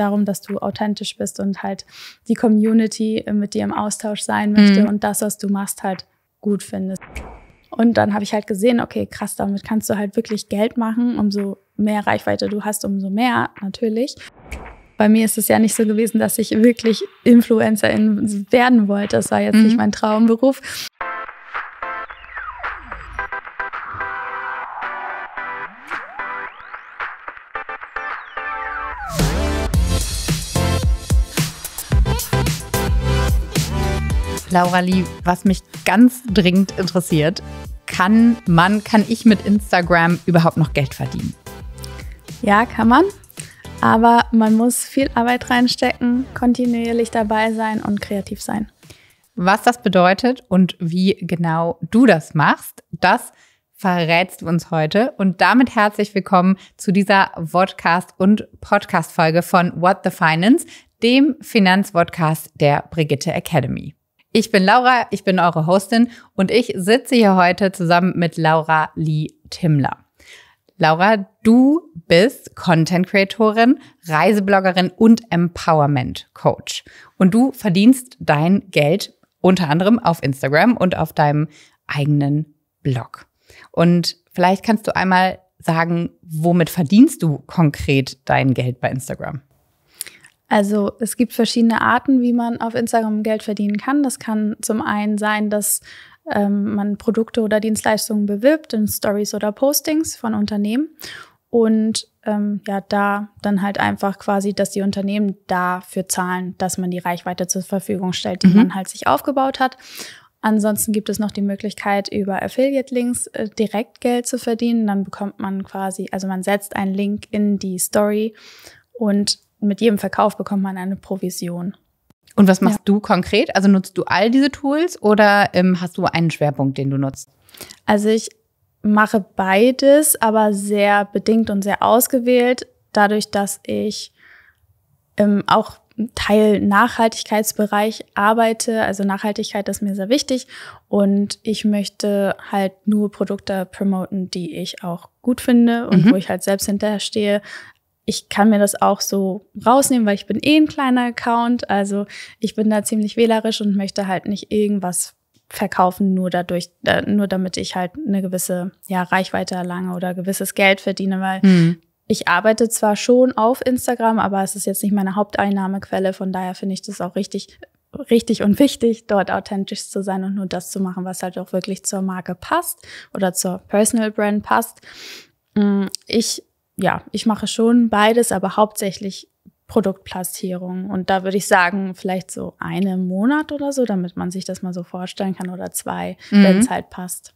darum, dass du authentisch bist und halt die Community äh, mit dir im Austausch sein möchte mhm. und das, was du machst, halt gut findest. Und dann habe ich halt gesehen, okay, krass, damit kannst du halt wirklich Geld machen. Umso mehr Reichweite du hast, umso mehr natürlich. Bei mir ist es ja nicht so gewesen, dass ich wirklich Influencerin werden wollte. Das war jetzt mhm. nicht mein Traumberuf. Laura Lee, was mich ganz dringend interessiert, kann man, kann ich mit Instagram überhaupt noch Geld verdienen? Ja, kann man. Aber man muss viel Arbeit reinstecken, kontinuierlich dabei sein und kreativ sein. Was das bedeutet und wie genau du das machst, das verrätst du uns heute. Und damit herzlich willkommen zu dieser Vodcast- und Podcast-Folge von What the Finance, dem Finanzvodcast der Brigitte Academy. Ich bin Laura, ich bin eure Hostin und ich sitze hier heute zusammen mit Laura Lee Timmler. Laura, du bist Content Creatorin, Reisebloggerin und Empowerment Coach. Und du verdienst dein Geld unter anderem auf Instagram und auf deinem eigenen Blog. Und vielleicht kannst du einmal sagen, womit verdienst du konkret dein Geld bei Instagram? Also es gibt verschiedene Arten, wie man auf Instagram Geld verdienen kann. Das kann zum einen sein, dass ähm, man Produkte oder Dienstleistungen bewirbt in Stories oder Postings von Unternehmen und ähm, ja, da dann halt einfach quasi, dass die Unternehmen dafür zahlen, dass man die Reichweite zur Verfügung stellt, die mhm. man halt sich aufgebaut hat. Ansonsten gibt es noch die Möglichkeit, über Affiliate-Links äh, direkt Geld zu verdienen. Dann bekommt man quasi, also man setzt einen Link in die Story und mit jedem Verkauf bekommt man eine Provision. Und was machst ja. du konkret? Also nutzt du all diese Tools oder ähm, hast du einen Schwerpunkt, den du nutzt? Also ich mache beides, aber sehr bedingt und sehr ausgewählt, dadurch, dass ich ähm, auch Teil Nachhaltigkeitsbereich arbeite. Also Nachhaltigkeit ist mir sehr wichtig und ich möchte halt nur Produkte promoten, die ich auch gut finde und mhm. wo ich halt selbst hinterstehe ich kann mir das auch so rausnehmen, weil ich bin eh ein kleiner Account. Also ich bin da ziemlich wählerisch und möchte halt nicht irgendwas verkaufen, nur dadurch, nur damit ich halt eine gewisse ja, Reichweite erlange oder gewisses Geld verdiene, weil mhm. ich arbeite zwar schon auf Instagram, aber es ist jetzt nicht meine Haupteinnahmequelle. Von daher finde ich das auch richtig, richtig und wichtig, dort authentisch zu sein und nur das zu machen, was halt auch wirklich zur Marke passt oder zur Personal Brand passt. Mm, ich ja, ich mache schon beides, aber hauptsächlich Produktplastierung. Und da würde ich sagen, vielleicht so eine Monat oder so, damit man sich das mal so vorstellen kann oder zwei, mhm. wenn es halt passt.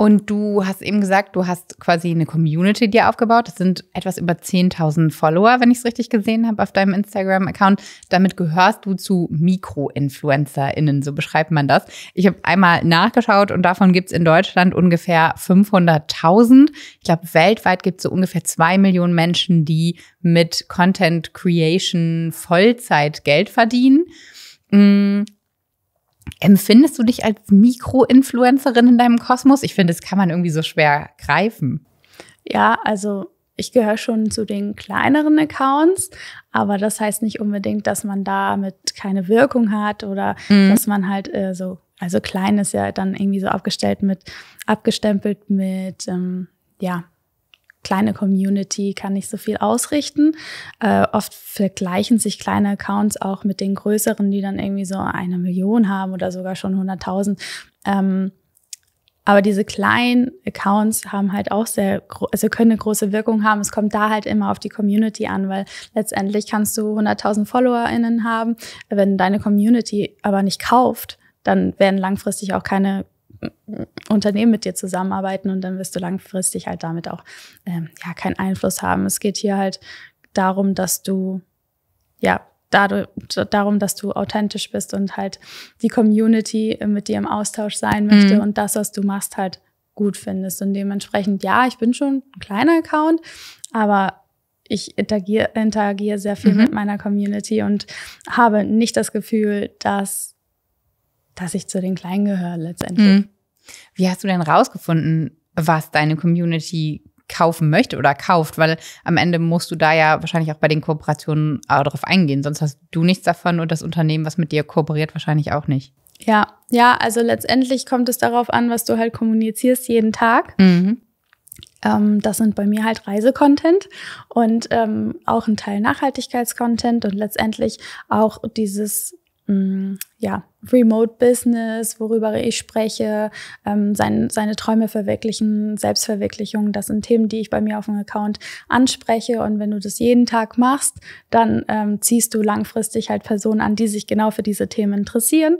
Und du hast eben gesagt, du hast quasi eine Community dir aufgebaut. Das sind etwas über 10.000 Follower, wenn ich es richtig gesehen habe, auf deinem Instagram-Account. Damit gehörst du zu Mikro-InfluencerInnen, so beschreibt man das. Ich habe einmal nachgeschaut und davon gibt es in Deutschland ungefähr 500.000. Ich glaube, weltweit gibt es so ungefähr zwei Millionen Menschen, die mit Content Creation Vollzeit Geld verdienen. Mm, Empfindest du dich als Mikroinfluencerin in deinem Kosmos? Ich finde, das kann man irgendwie so schwer greifen. Ja, also ich gehöre schon zu den kleineren Accounts, aber das heißt nicht unbedingt, dass man damit keine Wirkung hat oder mhm. dass man halt äh, so, also klein ist ja dann irgendwie so abgestellt mit, abgestempelt mit, ähm, ja, kleine Community kann nicht so viel ausrichten. Äh, oft vergleichen sich kleine Accounts auch mit den größeren, die dann irgendwie so eine Million haben oder sogar schon 100.000. Ähm, aber diese kleinen Accounts haben halt auch sehr, also können eine große Wirkung haben. Es kommt da halt immer auf die Community an, weil letztendlich kannst du 100.000 FollowerInnen haben. Wenn deine Community aber nicht kauft, dann werden langfristig auch keine Unternehmen mit dir zusammenarbeiten und dann wirst du langfristig halt damit auch ähm, ja keinen Einfluss haben. Es geht hier halt darum, dass du ja dadurch, darum, dass du authentisch bist und halt die Community äh, mit dir im Austausch sein möchte mhm. und das, was du machst, halt gut findest. Und dementsprechend, ja, ich bin schon ein kleiner Account, aber ich interagiere, interagiere sehr viel mhm. mit meiner Community und habe nicht das Gefühl, dass dass ich zu den Kleinen gehöre letztendlich. Mhm. Wie hast du denn rausgefunden, was deine Community kaufen möchte oder kauft, weil am Ende musst du da ja wahrscheinlich auch bei den Kooperationen äh, darauf eingehen, sonst hast du nichts davon und das Unternehmen, was mit dir kooperiert, wahrscheinlich auch nicht. Ja, ja, also letztendlich kommt es darauf an, was du halt kommunizierst jeden Tag. Mhm. Ähm, das sind bei mir halt Reisecontent und ähm, auch ein Teil Nachhaltigkeitscontent und letztendlich auch dieses Mm, ja, Remote Business, worüber ich spreche, ähm, sein, seine Träume verwirklichen, Selbstverwirklichung, das sind Themen, die ich bei mir auf dem Account anspreche. Und wenn du das jeden Tag machst, dann ähm, ziehst du langfristig halt Personen an, die sich genau für diese Themen interessieren.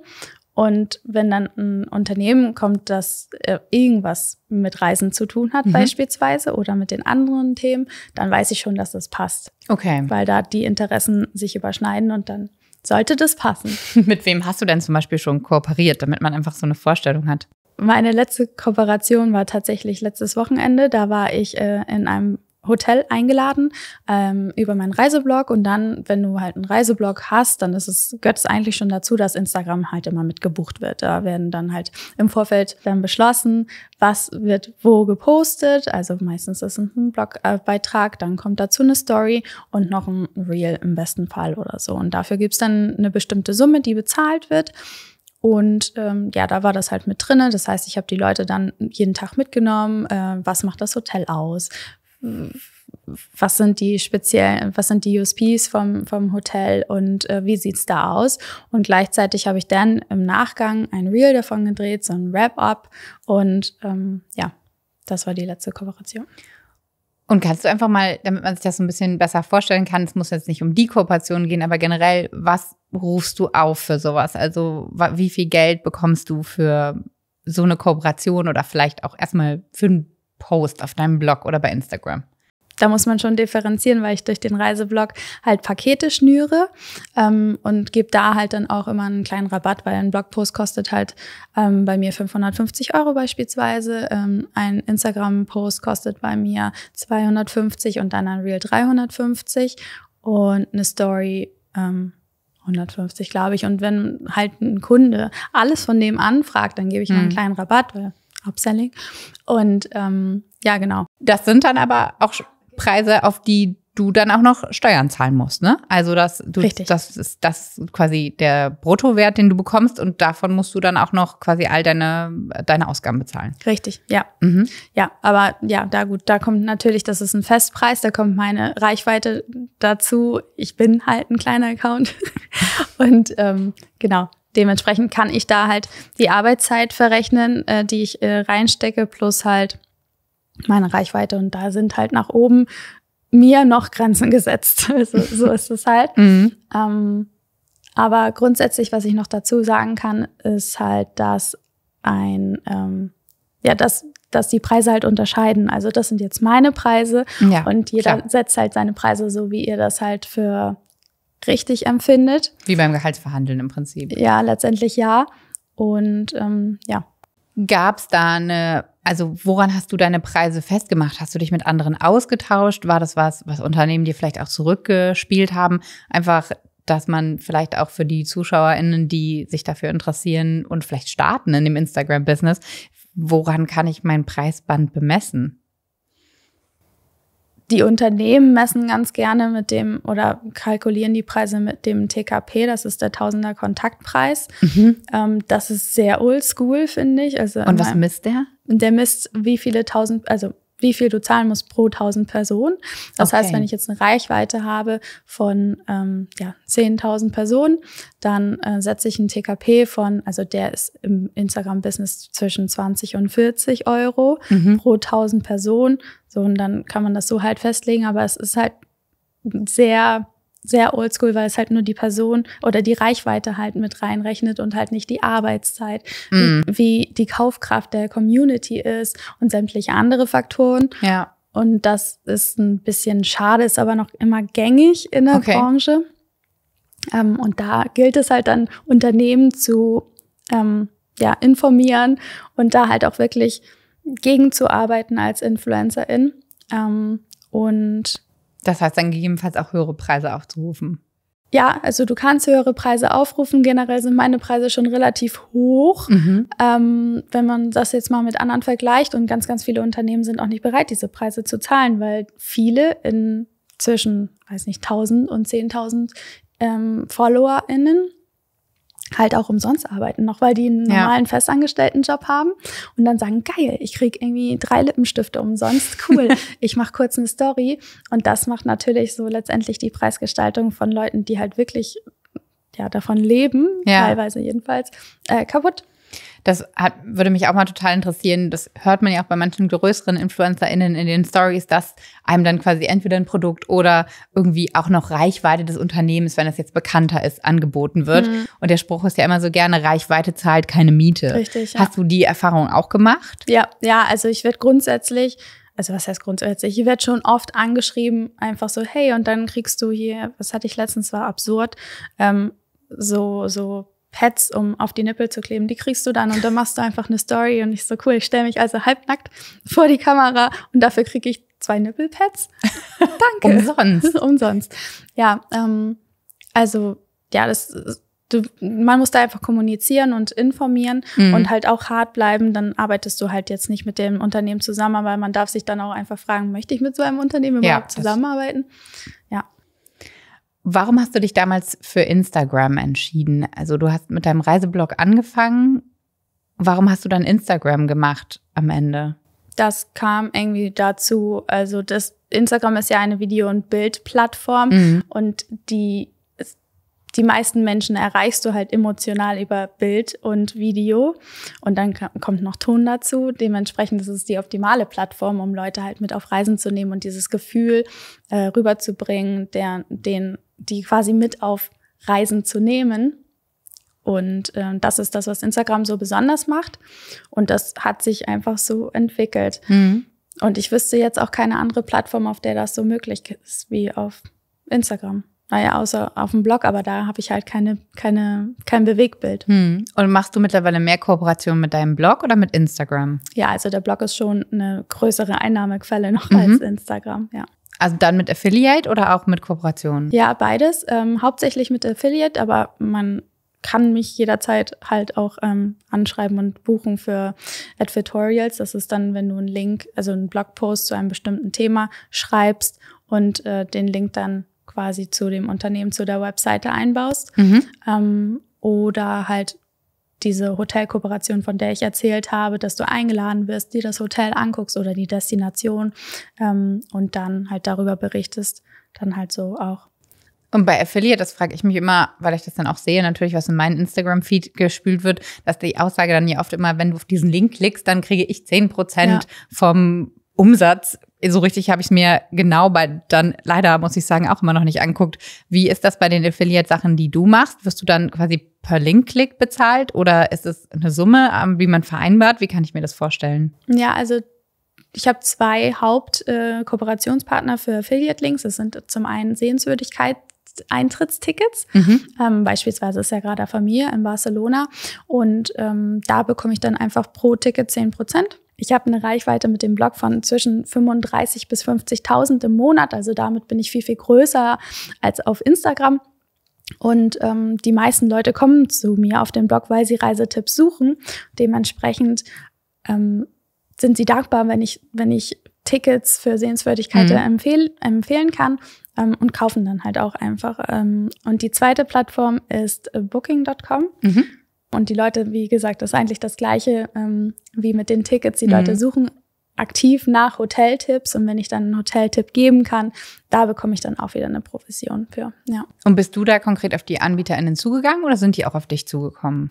Und wenn dann ein Unternehmen kommt, das äh, irgendwas mit Reisen zu tun hat, mhm. beispielsweise, oder mit den anderen Themen, dann weiß ich schon, dass das passt. Okay. Weil da die Interessen sich überschneiden und dann sollte das passen. Mit wem hast du denn zum Beispiel schon kooperiert, damit man einfach so eine Vorstellung hat? Meine letzte Kooperation war tatsächlich letztes Wochenende. Da war ich äh, in einem Hotel eingeladen ähm, über meinen Reiseblog und dann, wenn du halt einen Reiseblog hast, dann ist es gehört es eigentlich schon dazu, dass Instagram halt immer mitgebucht wird. Da werden dann halt im Vorfeld dann beschlossen, was wird wo gepostet. Also meistens ist es ein Blogbeitrag, dann kommt dazu eine Story und noch ein Reel im besten Fall oder so. Und dafür gibt's dann eine bestimmte Summe, die bezahlt wird. Und ähm, ja, da war das halt mit drinne. Das heißt, ich habe die Leute dann jeden Tag mitgenommen. Äh, was macht das Hotel aus? was sind die speziellen, was sind die USPs vom, vom Hotel und äh, wie sieht's da aus? Und gleichzeitig habe ich dann im Nachgang ein Reel davon gedreht, so ein Wrap-up und ähm, ja, das war die letzte Kooperation. Und kannst du einfach mal, damit man sich das so ein bisschen besser vorstellen kann, es muss jetzt nicht um die Kooperation gehen, aber generell, was rufst du auf für sowas? Also wie viel Geld bekommst du für so eine Kooperation oder vielleicht auch erstmal für ein Post auf deinem Blog oder bei Instagram? Da muss man schon differenzieren, weil ich durch den Reiseblog halt Pakete schnüre ähm, und gebe da halt dann auch immer einen kleinen Rabatt, weil ein Blogpost kostet halt ähm, bei mir 550 Euro beispielsweise, ähm, ein Instagram-Post kostet bei mir 250 und dann ein Reel 350 und eine Story 150, ähm, glaube ich. Und wenn halt ein Kunde alles von dem anfragt, dann gebe ich mhm. einen kleinen Rabatt, weil Upselling. Und ähm, ja, genau. Das sind dann aber auch Preise, auf die du dann auch noch Steuern zahlen musst, ne? Also das, du, das ist das quasi der Bruttowert, den du bekommst und davon musst du dann auch noch quasi all deine deine Ausgaben bezahlen. Richtig, ja, mhm. ja, aber ja, da gut, da kommt natürlich, das ist ein Festpreis, da kommt meine Reichweite dazu. Ich bin halt ein kleiner Account und ähm, genau, dementsprechend kann ich da halt die Arbeitszeit verrechnen, äh, die ich äh, reinstecke, plus halt meine Reichweite. Und da sind halt nach oben mir noch Grenzen gesetzt. so, also, so ist es halt. Mhm. Ähm, aber grundsätzlich, was ich noch dazu sagen kann, ist halt, dass ein, ähm, ja, dass, dass die Preise halt unterscheiden. Also das sind jetzt meine Preise ja, und jeder klar. setzt halt seine Preise so, wie ihr das halt für richtig empfindet. Wie beim Gehaltsverhandeln im Prinzip. Ja, letztendlich ja. Und ähm, ja. Gab es da eine, also woran hast du deine Preise festgemacht? Hast du dich mit anderen ausgetauscht? War das was, was Unternehmen dir vielleicht auch zurückgespielt haben? Einfach, dass man vielleicht auch für die ZuschauerInnen, die sich dafür interessieren und vielleicht starten in dem Instagram-Business, woran kann ich mein Preisband bemessen? Die Unternehmen messen ganz gerne mit dem oder kalkulieren die Preise mit dem TKP, das ist der Tausender Kontaktpreis. Mhm. Ähm, das ist sehr oldschool, finde ich. Also Und was misst der? Der misst, wie viele tausend, also wie viel du zahlen musst pro 1000 Personen. Das okay. heißt, wenn ich jetzt eine Reichweite habe von ähm, ja, 10.000 Personen, dann äh, setze ich einen TKP von, also der ist im Instagram-Business zwischen 20 und 40 Euro mhm. pro 1000 Personen. So, und dann kann man das so halt festlegen, aber es ist halt sehr sehr oldschool, weil es halt nur die Person oder die Reichweite halt mit reinrechnet und halt nicht die Arbeitszeit, mm. wie, mhm. wie, die Kaufkraft der Community ist und sämtliche andere Faktoren. Ja. Und das ist ein bisschen schade, ist aber noch immer gängig in der okay. Branche. Ähm, und da gilt es halt dann, Unternehmen zu ähm, ja, informieren und da halt auch wirklich gegenzuarbeiten als Influencerin. Ähm, und das heißt dann gegebenenfalls auch höhere Preise aufzurufen. Ja, also du kannst höhere Preise aufrufen. Generell sind meine Preise schon relativ hoch. Mhm. Ähm, wenn man das jetzt mal mit anderen vergleicht und ganz, ganz viele Unternehmen sind auch nicht bereit, diese Preise zu zahlen, weil viele in zwischen, weiß nicht, 1000 und 10.000 ähm, FollowerInnen halt auch umsonst arbeiten, noch weil die einen normalen ja. Job haben und dann sagen, geil, ich krieg irgendwie drei Lippenstifte umsonst, cool, ich mache kurz eine Story und das macht natürlich so letztendlich die Preisgestaltung von Leuten, die halt wirklich ja davon leben, ja. teilweise jedenfalls, äh, kaputt das hat, würde mich auch mal total interessieren. Das hört man ja auch bei manchen größeren InfluencerInnen in den Stories, dass einem dann quasi entweder ein Produkt oder irgendwie auch noch Reichweite des Unternehmens, wenn das jetzt bekannter ist, angeboten wird. Mhm. Und der Spruch ist ja immer so gerne, Reichweite zahlt keine Miete. Richtig. Ja. Hast du die Erfahrung auch gemacht? Ja, ja, also ich werde grundsätzlich also was heißt grundsätzlich, ich werde schon oft angeschrieben, einfach so, hey, und dann kriegst du hier, was hatte ich letztens, war absurd, ähm, so, so Pads, um auf die Nippel zu kleben. Die kriegst du dann und dann machst du einfach eine Story und ich so cool, ich stelle mich also halbnackt vor die Kamera und dafür kriege ich zwei Nippelpads. Danke. Umsonst. Umsonst. Ja, ähm, also ja, das du, man muss da einfach kommunizieren und informieren mhm. und halt auch hart bleiben. Dann arbeitest du halt jetzt nicht mit dem Unternehmen zusammen, weil man darf sich dann auch einfach fragen, möchte ich mit so einem Unternehmen ja, überhaupt zusammenarbeiten? Ja. Warum hast du dich damals für Instagram entschieden? Also du hast mit deinem Reiseblog angefangen. Warum hast du dann Instagram gemacht am Ende? Das kam irgendwie dazu. Also das Instagram ist ja eine Video- und Bildplattform mhm. und die die meisten Menschen erreichst du halt emotional über Bild und Video und dann kommt noch Ton dazu. Dementsprechend ist es die optimale Plattform, um Leute halt mit auf Reisen zu nehmen und dieses Gefühl äh, rüberzubringen, der, den die quasi mit auf Reisen zu nehmen. Und äh, das ist das, was Instagram so besonders macht. Und das hat sich einfach so entwickelt. Mhm. Und ich wüsste jetzt auch keine andere Plattform, auf der das so möglich ist wie auf Instagram. Naja, außer auf dem Blog, aber da habe ich halt keine, keine, kein Bewegbild. Hm. Und machst du mittlerweile mehr Kooperation mit deinem Blog oder mit Instagram? Ja, also der Blog ist schon eine größere Einnahmequelle noch mhm. als Instagram, ja. Also dann mit Affiliate oder auch mit Kooperation? Ja, beides. Ähm, hauptsächlich mit Affiliate, aber man kann mich jederzeit halt auch ähm, anschreiben und buchen für Advertorials. Das ist dann, wenn du einen Link, also einen Blogpost zu einem bestimmten Thema schreibst und äh, den Link dann quasi zu dem Unternehmen, zu der Webseite einbaust. Mhm. Ähm, oder halt diese Hotelkooperation, von der ich erzählt habe, dass du eingeladen wirst, dir das Hotel anguckst oder die Destination ähm, und dann halt darüber berichtest, dann halt so auch. Und bei Affiliate, das frage ich mich immer, weil ich das dann auch sehe, natürlich, was in meinen Instagram-Feed gespült wird, dass die Aussage dann ja oft immer, wenn du auf diesen Link klickst, dann kriege ich 10% Prozent ja. vom Umsatz so richtig habe ich mir genau bei dann leider muss ich sagen auch immer noch nicht anguckt. Wie ist das bei den Affiliate Sachen, die du machst? Wirst du dann quasi per Link-Klick bezahlt oder ist es eine Summe, ähm, wie man vereinbart? Wie kann ich mir das vorstellen? Ja, also ich habe zwei Haupt-Kooperationspartner äh, für Affiliate Links. Das sind zum einen Sehenswürdigkeit Eintrittstickets. Mhm. Ähm, beispielsweise ist ja gerade Familie in Barcelona und ähm, da bekomme ich dann einfach pro Ticket 10 Prozent. Ich habe eine Reichweite mit dem Blog von zwischen 35 bis 50.000 im Monat. Also damit bin ich viel, viel größer als auf Instagram. Und ähm, die meisten Leute kommen zu mir auf den Blog, weil sie Reisetipps suchen. Dementsprechend ähm, sind sie dankbar, wenn ich, wenn ich Tickets für Sehenswürdigkeiten mhm. empfehl empfehlen kann ähm, und kaufen dann halt auch einfach. Ähm, und die zweite Plattform ist äh, booking.com. Mhm. Und die Leute, wie gesagt, das ist eigentlich das Gleiche ähm, wie mit den Tickets. Die mhm. Leute suchen aktiv nach Hoteltipps und wenn ich dann einen Hoteltipp geben kann, da bekomme ich dann auch wieder eine Provision für. Ja. Und bist du da konkret auf die AnbieterInnen zugegangen oder sind die auch auf dich zugekommen?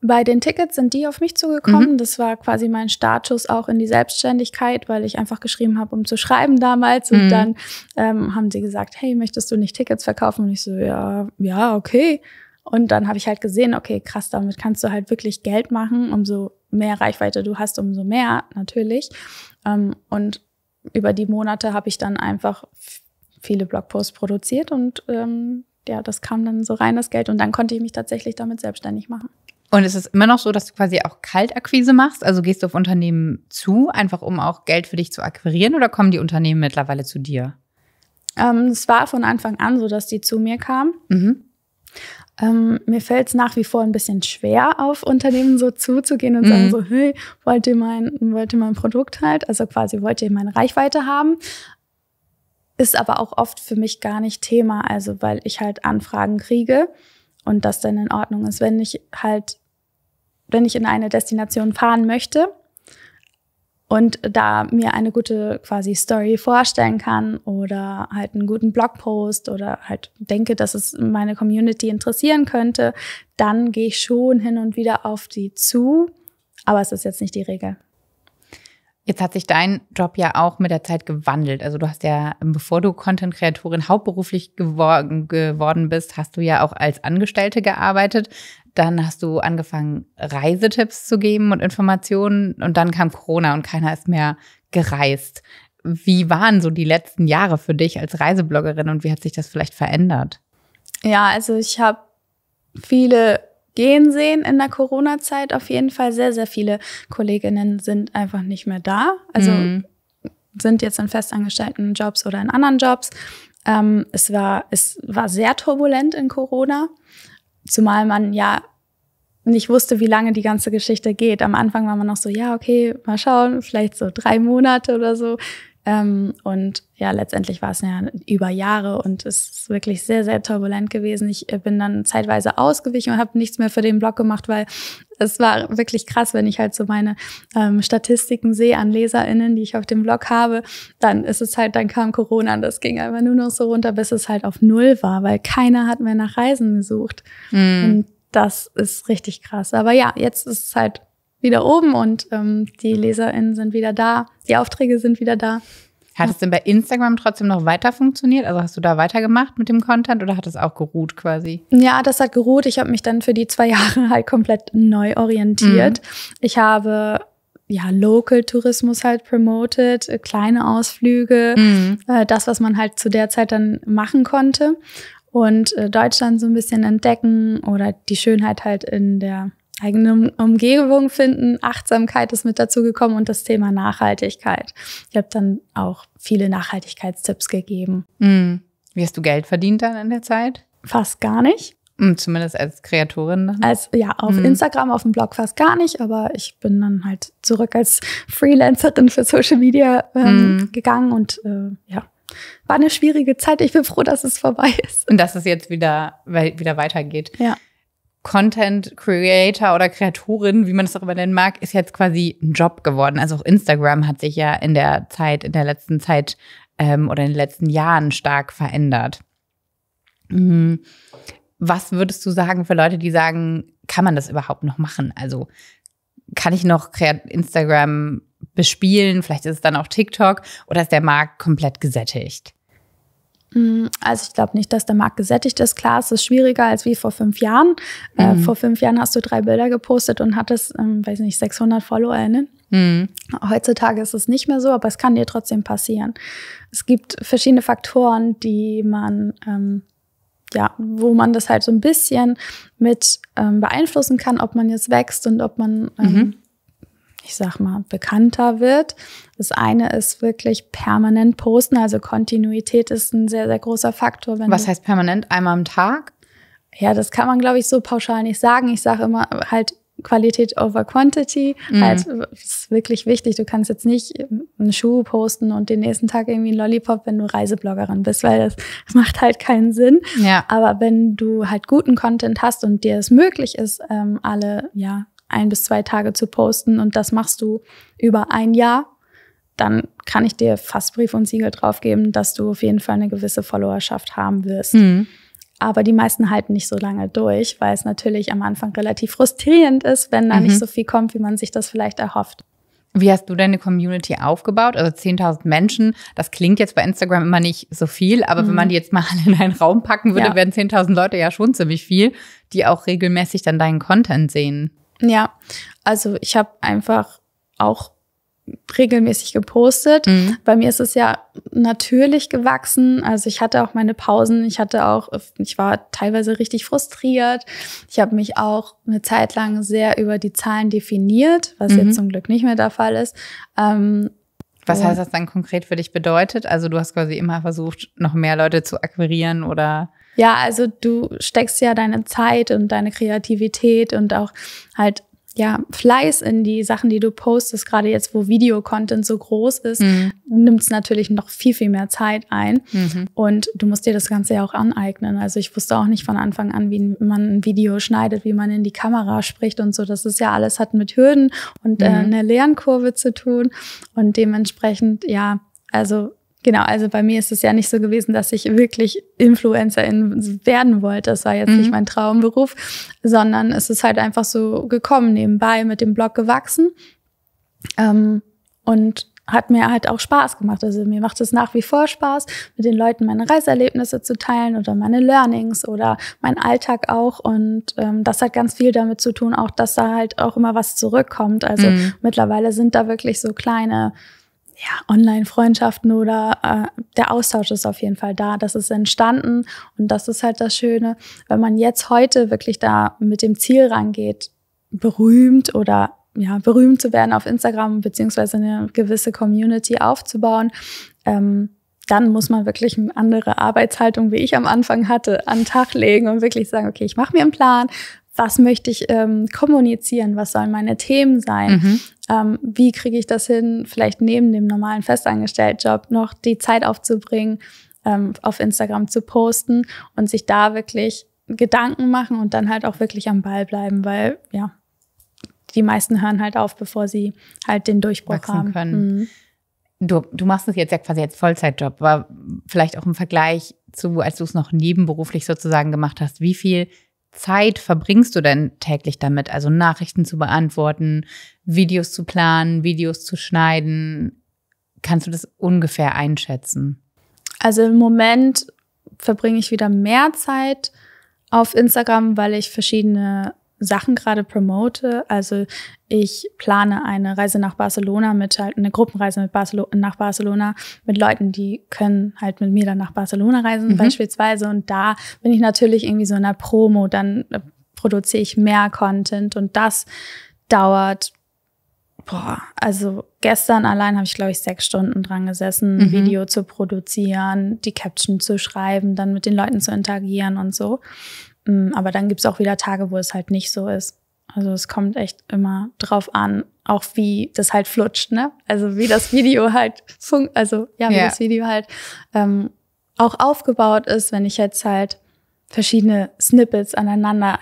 Bei den Tickets sind die auf mich zugekommen. Mhm. Das war quasi mein Status auch in die Selbstständigkeit, weil ich einfach geschrieben habe, um zu schreiben damals. Und mhm. dann ähm, haben sie gesagt, hey, möchtest du nicht Tickets verkaufen? Und ich so, ja, ja, okay. Und dann habe ich halt gesehen, okay, krass, damit kannst du halt wirklich Geld machen. Umso mehr Reichweite du hast, umso mehr natürlich. Ähm, und über die Monate habe ich dann einfach viele Blogposts produziert und ähm, ja, das kam dann so rein, das Geld. Und dann konnte ich mich tatsächlich damit selbstständig machen. Und ist es immer noch so, dass du quasi auch Kaltakquise machst? Also gehst du auf Unternehmen zu, einfach um auch Geld für dich zu akquirieren oder kommen die Unternehmen mittlerweile zu dir? Ähm, es war von Anfang an so, dass die zu mir kamen. Mhm. Ähm, mir fällt es nach wie vor ein bisschen schwer, auf Unternehmen so zuzugehen und mhm. sagen so, hey, wollt ihr, mein, wollt ihr mein Produkt halt? Also quasi wollt ihr meine Reichweite haben? Ist aber auch oft für mich gar nicht Thema, also weil ich halt Anfragen kriege und das dann in Ordnung ist, wenn ich halt, wenn ich in eine Destination fahren möchte und da mir eine gute quasi Story vorstellen kann oder halt einen guten Blogpost oder halt denke, dass es meine Community interessieren könnte, dann gehe ich schon hin und wieder auf die zu. Aber es ist jetzt nicht die Regel. Jetzt hat sich dein Job ja auch mit der Zeit gewandelt. Also du hast ja, bevor du Content-Kreatorin hauptberuflich gewor geworden bist, hast du ja auch als Angestellte gearbeitet. Dann hast du angefangen, Reisetipps zu geben und Informationen. Und dann kam Corona und keiner ist mehr gereist. Wie waren so die letzten Jahre für dich als Reisebloggerin und wie hat sich das vielleicht verändert? Ja, also ich habe viele gehen sehen in der Corona-Zeit. Auf jeden Fall sehr, sehr viele Kolleginnen sind einfach nicht mehr da. Also mhm. sind jetzt in festangestellten Jobs oder in anderen Jobs. Ähm, es, war, es war sehr turbulent in Corona. Zumal man ja nicht wusste, wie lange die ganze Geschichte geht. Am Anfang war man noch so, ja, okay, mal schauen, vielleicht so drei Monate oder so. Ähm, und ja, letztendlich war es ja über Jahre und es ist wirklich sehr, sehr turbulent gewesen. Ich äh, bin dann zeitweise ausgewichen und habe nichts mehr für den Blog gemacht, weil es war wirklich krass, wenn ich halt so meine ähm, Statistiken sehe an LeserInnen, die ich auf dem Blog habe, dann ist es halt, dann kam Corona und das ging einfach nur noch so runter, bis es halt auf Null war, weil keiner hat mehr nach Reisen gesucht. Mm. Und das ist richtig krass. Aber ja, jetzt ist es halt wieder oben und ähm, die LeserInnen sind wieder da, die Aufträge sind wieder da. Hat es denn bei Instagram trotzdem noch weiter funktioniert? Also hast du da weitergemacht mit dem Content oder hat es auch geruht quasi? Ja, das hat geruht. Ich habe mich dann für die zwei Jahre halt komplett neu orientiert. Mhm. Ich habe ja Local-Tourismus halt promoted, kleine Ausflüge, mhm. äh, das, was man halt zu der Zeit dann machen konnte und äh, Deutschland so ein bisschen entdecken oder die Schönheit halt in der eigene Umgebung finden. Achtsamkeit ist mit dazu gekommen und das Thema Nachhaltigkeit. Ich habe dann auch viele Nachhaltigkeitstipps gegeben. Mhm. Wie hast du Geld verdient dann in der Zeit? Fast gar nicht. Hm, zumindest als Kreatorin. Dann. Als, ja, auf mhm. Instagram, auf dem Blog fast gar nicht, aber ich bin dann halt zurück als Freelancerin für Social Media ähm, mhm. gegangen und äh, ja, war eine schwierige Zeit. Ich bin froh, dass es vorbei ist. Und dass es jetzt wieder, wieder weitergeht. Ja. Content Creator oder Kreatorin, wie man es auch immer nennen mag, ist jetzt quasi ein Job geworden. Also auch Instagram hat sich ja in der Zeit, in der letzten Zeit ähm, oder in den letzten Jahren stark verändert. Mhm. Was würdest du sagen für Leute, die sagen, kann man das überhaupt noch machen? Also kann ich noch Instagram bespielen? Vielleicht ist es dann auch TikTok oder ist der Markt komplett gesättigt? Mm, also ich glaube nicht, dass der Markt gesättigt ist. Klar, es ist schwieriger als wie vor fünf Jahren. Äh, mhm. Äh, vor fünf Jahren hast du drei Bilder gepostet und hattest, ähm, weiß nicht, 600 FollowerInnen. Mhm. Heutzutage ist es nicht mehr so, aber es kann dir trotzdem passieren. Es gibt verschiedene Faktoren, die man, ähm, ja, wo man das halt so ein bisschen mit ähm, beeinflussen kann, ob man jetzt wächst und ob man ähm, mhm ich sag mal, bekannter wird. Das eine ist wirklich permanent posten, also Kontinuität ist ein sehr, sehr großer Faktor. Was heißt permanent? Einmal am Tag? Ja, das kann man, glaube ich, so pauschal nicht sagen. Ich sage immer halt Qualität over Quantity. Mhm. Halt, ist wirklich wichtig. Du kannst jetzt nicht einen Schuh posten und den nächsten Tag irgendwie einen Lollipop, wenn du Reisebloggerin bist, weil das macht halt keinen Sinn. Ja. Aber wenn du halt guten Content hast und dir es möglich ist, ähm, alle ja ein bis zwei Tage zu posten und das machst du über ein Jahr, dann kann ich dir fast Brief und Siegel drauf geben, dass du auf jeden Fall eine gewisse Followerschaft haben wirst. Mhm. Aber die meisten halten nicht so lange durch, weil es natürlich am Anfang relativ frustrierend ist, wenn da mhm. nicht so viel kommt, wie man sich das vielleicht erhofft. Wie hast du deine Community aufgebaut? Also 10.000 Menschen, das klingt jetzt bei Instagram immer nicht so viel, aber mhm. wenn man die jetzt mal in einen Raum packen würde, ja. wären 10.000 Leute ja schon ziemlich viel, die auch regelmäßig dann deinen Content sehen. Ja, also ich habe einfach auch regelmäßig gepostet. Mhm. Bei mir ist es ja natürlich gewachsen. Also ich hatte auch meine Pausen. Ich hatte auch, ich war teilweise richtig frustriert. Ich habe mich auch eine Zeit lang sehr über die Zahlen definiert, was mhm. jetzt zum Glück nicht mehr der Fall ist. Ähm, was heißt das dann konkret für dich bedeutet? Also du hast quasi immer versucht, noch mehr Leute zu akquirieren oder? Ja, also du steckst ja deine Zeit und deine Kreativität und auch halt ja, Fleiß in die Sachen, die du postest, gerade jetzt, wo Videocontent so groß ist, mhm. nimmt es natürlich noch viel, viel mehr Zeit ein. Mhm. Und du musst dir das Ganze ja auch aneignen. Also ich wusste auch nicht von Anfang an, wie man ein Video schneidet, wie man in die Kamera spricht und so. Das ist ja alles hat mit Hürden und äh, mhm. äh, einer Lernkurve zu tun. Und dementsprechend, ja, also Genau, also bei mir ist es ja nicht so gewesen, dass ich wirklich Influencerin werden wollte. Das war jetzt mhm. nicht mein Traumberuf, sondern es ist halt einfach so gekommen, nebenbei mit dem Blog gewachsen. Ähm, und hat mir halt auch Spaß gemacht. Also mir macht es nach wie vor Spaß, mit den Leuten meine Reiserlebnisse zu teilen oder meine Learnings oder meinen Alltag auch. Und ähm, das hat ganz viel damit zu tun, auch dass da halt auch immer was zurückkommt. Also mhm. mittlerweile sind da wirklich so kleine ja, Online-Freundschaften oder äh, der Austausch ist auf jeden Fall da. Das ist entstanden und das ist halt das Schöne. Wenn man jetzt heute wirklich da mit dem Ziel rangeht, berühmt oder ja, berühmt zu werden auf Instagram beziehungsweise eine gewisse Community aufzubauen, ähm, dann muss man wirklich eine andere Arbeitshaltung, wie ich am Anfang hatte, an den Tag legen und wirklich sagen, okay, ich mache mir einen Plan, was möchte ich ähm, kommunizieren, was sollen meine Themen sein. Mhm ähm, wie kriege ich das hin, vielleicht neben dem normalen Festangestelltjob noch die Zeit aufzubringen, ähm, auf Instagram zu posten und sich da wirklich Gedanken machen und dann halt auch wirklich am Ball bleiben, weil ja, die meisten hören halt auf, bevor sie halt den Durchbruch haben. Können. Mhm. Du, du machst es jetzt ja quasi als Vollzeitjob, aber vielleicht auch im Vergleich zu, als du es noch nebenberuflich sozusagen gemacht hast, wie viel Zeit verbringst du denn täglich damit? Also Nachrichten zu beantworten, Videos zu planen, Videos zu schneiden. Kannst du das ungefähr einschätzen? Also im Moment verbringe ich wieder mehr Zeit auf Instagram, weil ich verschiedene Sachen gerade promote. Also ich plane eine Reise nach Barcelona mit halt eine Gruppenreise mit Barcelona nach Barcelona mit Leuten, die können halt mit mir dann nach Barcelona reisen mhm. beispielsweise. Und da bin ich natürlich irgendwie so in der Promo, dann äh, produziere ich mehr Content und das dauert boah, also gestern allein habe ich, glaube ich, sechs Stunden dran gesessen, ein mhm. Video zu produzieren, die Caption zu schreiben, dann mit den Leuten zu interagieren und so. Mm, aber dann gibt es auch wieder Tage, wo es halt nicht so ist. Also es kommt echt immer drauf an, auch wie das halt flutscht, ne? Also wie das Video halt fun also ja, wie ja. das Video halt ähm, auch aufgebaut ist, wenn ich jetzt halt verschiedene Snippets aneinander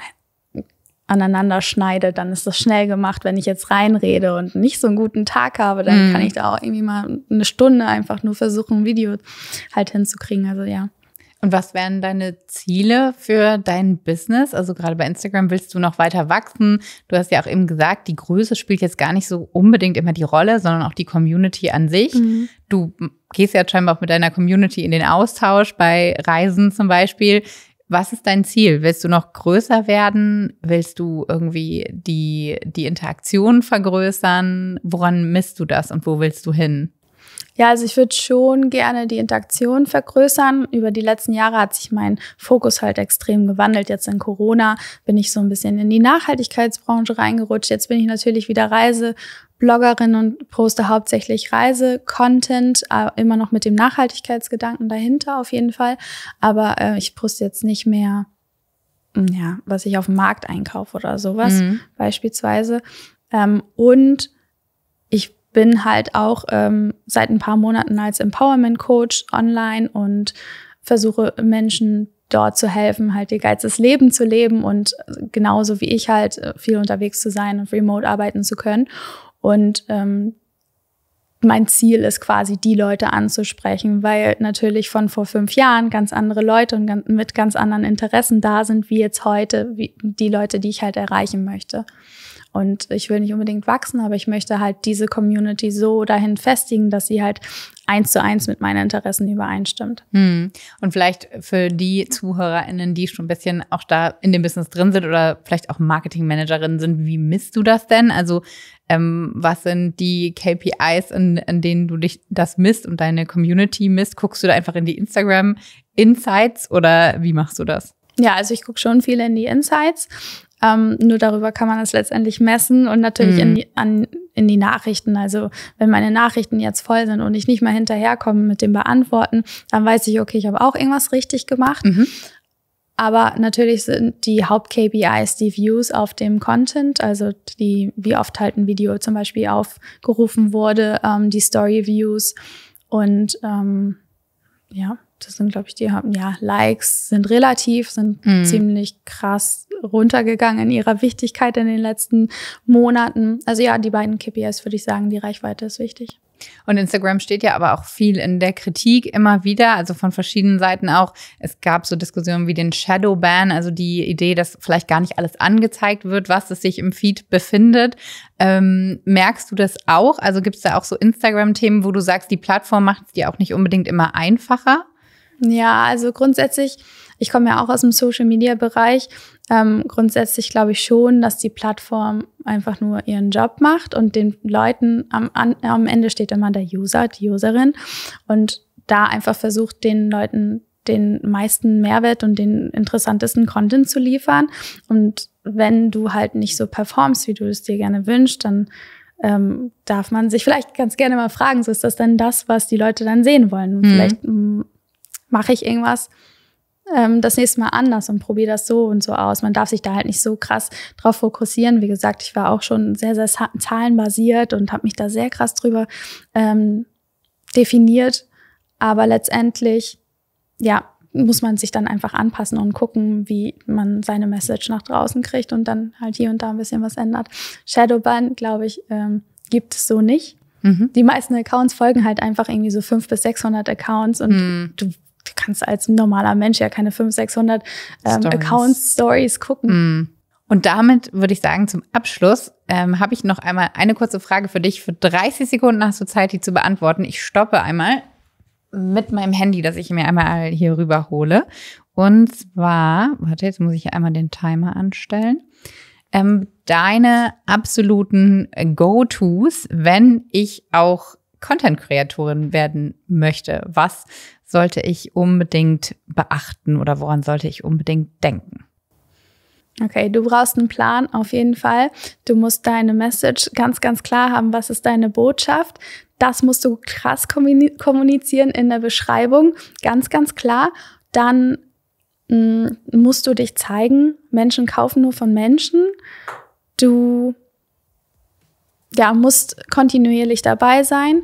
aneinander schneide, dann ist das schnell gemacht. Wenn ich jetzt reinrede und nicht so einen guten Tag habe, dann mm. kann ich da auch irgendwie mal eine Stunde einfach nur versuchen, ein Video halt hinzukriegen. Also ja. Und was wären deine Ziele für dein Business? Also gerade bei Instagram willst du noch weiter wachsen. Du hast ja auch eben gesagt, die Größe spielt jetzt gar nicht so unbedingt immer die Rolle, sondern auch die Community an sich. Mhm. Du gehst ja scheinbar auch mit deiner Community in den Austausch bei Reisen zum Beispiel. Was ist dein Ziel? Willst du noch größer werden? Willst du irgendwie die, die Interaktion vergrößern? Woran misst du das und wo willst du hin? Ja, also ich würde schon gerne die Interaktion vergrößern. Über die letzten Jahre hat sich mein Fokus halt extrem gewandelt. Jetzt in Corona bin ich so ein bisschen in die Nachhaltigkeitsbranche reingerutscht. Jetzt bin ich natürlich wieder Reisebloggerin und poste hauptsächlich Reisecontent, äh, immer noch mit dem Nachhaltigkeitsgedanken dahinter auf jeden Fall. Aber äh, ich poste jetzt nicht mehr, hm, ja, was ich auf dem Markt einkaufe oder sowas mhm. beispielsweise. Ähm, und ich bin halt auch ähm, seit ein paar Monaten als Empowerment Coach online und versuche Menschen dort zu helfen, halt ihr geiziges Leben zu leben und äh, genauso wie ich halt äh, viel unterwegs zu sein und remote arbeiten zu können. Und ähm, mein Ziel ist quasi, die Leute anzusprechen, weil natürlich von vor fünf Jahren ganz andere Leute und mit ganz anderen Interessen da sind, wie jetzt heute, wie die Leute, die ich halt erreichen möchte. Und ich will nicht unbedingt wachsen, aber ich möchte halt diese Community so dahin festigen, dass sie halt eins zu eins mit meinen Interessen übereinstimmt. Hm. Und vielleicht für die ZuhörerInnen, die schon ein bisschen auch da in dem Business drin sind oder vielleicht auch Marketingmanagerinnen sind, wie misst du das denn? Also ähm, was sind die KPIs, in, in denen du dich das misst und deine Community misst? Guckst du da einfach in die Instagram Insights oder wie machst du das? Ja, also ich gucke schon viel in die Insights. Ähm, nur darüber kann man das letztendlich messen und natürlich mhm. in, die, an, in die Nachrichten. Also wenn meine Nachrichten jetzt voll sind und ich nicht mal hinterherkomme mit dem Beantworten, dann weiß ich, okay, ich habe auch irgendwas richtig gemacht. Mhm. Aber natürlich sind die Haupt-KPIs die Views auf dem Content, also die, wie oft halt ein Video zum Beispiel aufgerufen wurde, ähm, die Story-Views und ähm, ja das sind, glaube ich, die haben, ja, Likes sind relativ, sind mhm. ziemlich krass runtergegangen in ihrer Wichtigkeit in den letzten Monaten. Also ja, die beiden KPIs würde ich sagen, die Reichweite ist wichtig. Und Instagram steht ja aber auch viel in der Kritik immer wieder, also von verschiedenen Seiten auch. Es gab so Diskussionen wie den Shadow Ban, also die Idee, dass vielleicht gar nicht alles angezeigt wird, was es sich im Feed befindet. Ähm, merkst du das auch? Also gibt es da auch so Instagram-Themen, wo du sagst, die Plattform macht es dir auch nicht unbedingt immer einfacher? Ja, also grundsätzlich, ich komme ja auch aus dem Social-Media-Bereich. Ähm, grundsätzlich glaube ich schon, dass die Plattform einfach nur ihren Job macht und den Leuten am, an, am Ende steht immer der User, die Userin und da einfach versucht, den Leuten den meisten Mehrwert und den interessantesten Content zu liefern. Und wenn du halt nicht so performst, wie du es dir gerne wünschst, dann ähm, darf man sich vielleicht ganz gerne mal fragen, so ist das denn das, was die Leute dann sehen wollen? Und mhm. vielleicht mm, mache ich irgendwas ähm, das nächste Mal anders und probiere das so und so aus. Man darf sich da halt nicht so krass drauf fokussieren. Wie gesagt, ich war auch schon sehr, sehr zahlenbasiert und habe mich da sehr krass drüber ähm, definiert. Aber letztendlich, ja, muss man sich dann einfach anpassen und gucken, wie man seine Message nach draußen kriegt und dann halt hier und da ein bisschen was ändert. Shadowban, glaube ich, ähm, gibt es so nicht. Mhm. Die meisten Accounts folgen halt einfach irgendwie so 500 bis 600 Accounts und mhm. du du kannst als normaler Mensch ja keine 500, 600 ähm, Account-Stories gucken. Mm. Und damit würde ich sagen, zum Abschluss ähm, habe ich noch einmal eine kurze Frage für dich. Für 30 Sekunden hast du Zeit, die zu beantworten. Ich stoppe einmal mit meinem Handy, dass ich mir einmal hier rüber hole. Und zwar, warte, jetzt muss ich einmal den Timer anstellen. Ähm, deine absoluten Go-Tos, wenn ich auch Content-Kreatorin werden möchte. Was sollte ich unbedingt beachten oder woran sollte ich unbedingt denken? Okay, du brauchst einen Plan auf jeden Fall. Du musst deine Message ganz, ganz klar haben, was ist deine Botschaft. Das musst du krass kommunizieren in der Beschreibung, ganz, ganz klar. Dann mh, mm, musst du dich zeigen. Menschen kaufen nur von Menschen. Du ja, musst kontinuierlich dabei sein.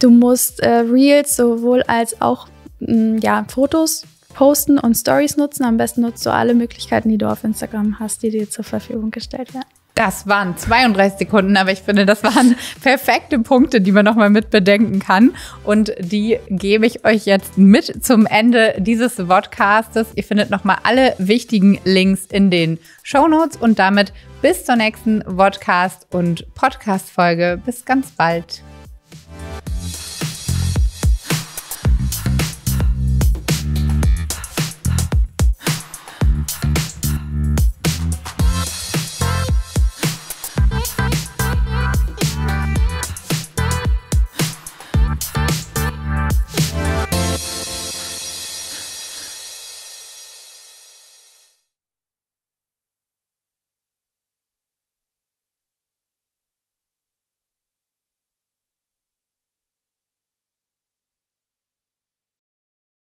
Du musst äh, Reels sowohl als auch mh, mm, ja, Fotos posten und Stories nutzen. Am besten nutzt du alle Möglichkeiten, die du auf Instagram hast, die dir zur Verfügung gestellt werden. Das waren 32 Sekunden, aber ich finde, das waren perfekte Punkte, die man nochmal mit bedenken kann. Und die gebe ich euch jetzt mit zum Ende dieses Podcastes. Ihr findet nochmal alle wichtigen Links in den Show Notes und damit bis zur nächsten Podcast- und Podcast-Folge. Bis ganz bald.